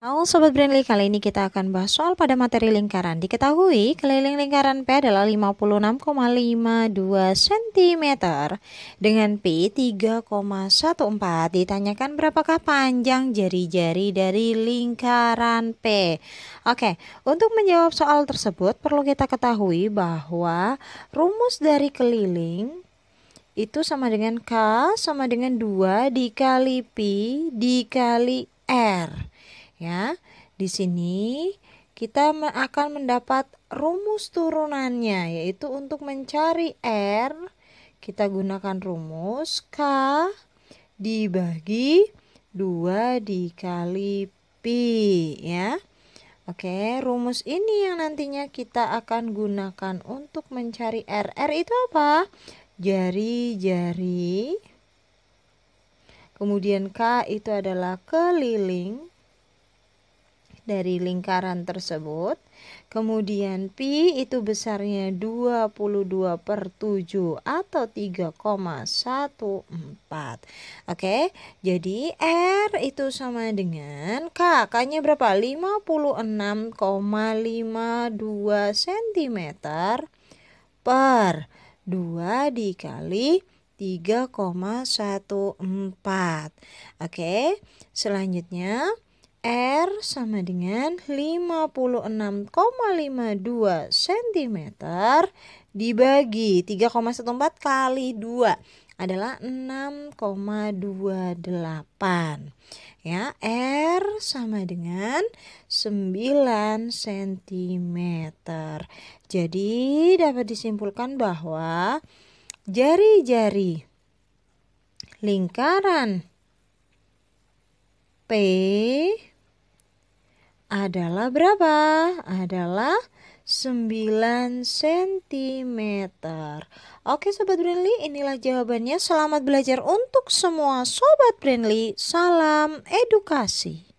Halo Sobat Brandly, kali ini kita akan bahas soal pada materi lingkaran. Diketahui keliling lingkaran P adalah 56,52 cm dengan P 3,14. Ditanyakan berapakah panjang jari-jari dari lingkaran P. Oke, untuk menjawab soal tersebut perlu kita ketahui bahwa rumus dari keliling itu sama dengan K sama dengan 2 dikali P dikali R. Ya, di sini kita akan mendapat rumus turunannya yaitu untuk mencari R kita gunakan rumus K dibagi 2 dikali pi ya. Oke, rumus ini yang nantinya kita akan gunakan untuk mencari R. R itu apa? Jari-jari. Kemudian K itu adalah keliling dari lingkaran tersebut. Kemudian pi itu besarnya 22 per 7 atau 3,14. Oke, jadi R itu sama dengan K. K-nya berapa? 56,52 cm per 2 dikali 3,14. Oke, selanjutnya R sama dengan 56,52 cm dibagi 3,14 kali 2 adalah 6,28. Ya, R sama dengan 9 cm. Jadi dapat disimpulkan bahwa jari-jari lingkaran P adalah berapa? Adalah 9 cm. Oke Sobat Brinly, inilah jawabannya. Selamat belajar untuk semua Sobat Brinly. Salam edukasi.